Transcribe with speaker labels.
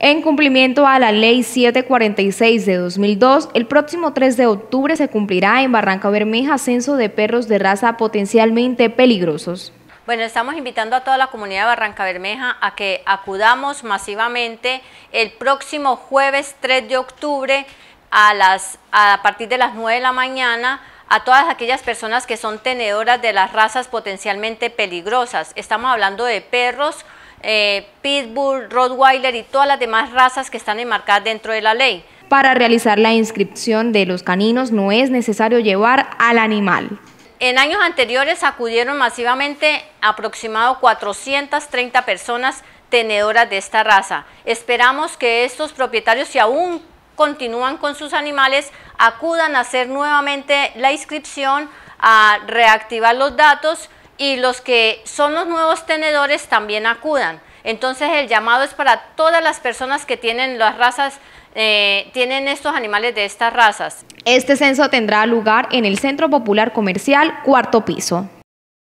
Speaker 1: En cumplimiento a la Ley 746 de 2002, el próximo 3 de octubre se cumplirá en Barranca Bermeja censo de perros de raza potencialmente peligrosos.
Speaker 2: Bueno, estamos invitando a toda la comunidad de Barranca Bermeja a que acudamos masivamente el próximo jueves 3 de octubre a, las, a partir de las 9 de la mañana a todas aquellas personas que son tenedoras de las razas potencialmente peligrosas. Estamos hablando de perros, eh, Pitbull, Rottweiler y todas las demás razas que están enmarcadas dentro de la ley.
Speaker 1: Para realizar la inscripción de los caninos no es necesario llevar al animal.
Speaker 2: En años anteriores acudieron masivamente aproximado 430 personas tenedoras de esta raza. Esperamos que estos propietarios, si aún continúan con sus animales, acudan a hacer nuevamente la inscripción, a reactivar los datos y los que son los nuevos tenedores también acudan. Entonces el llamado es para todas las personas que tienen las razas, eh, tienen estos animales de estas razas. Este
Speaker 1: censo tendrá lugar en el Centro Popular Comercial, cuarto piso.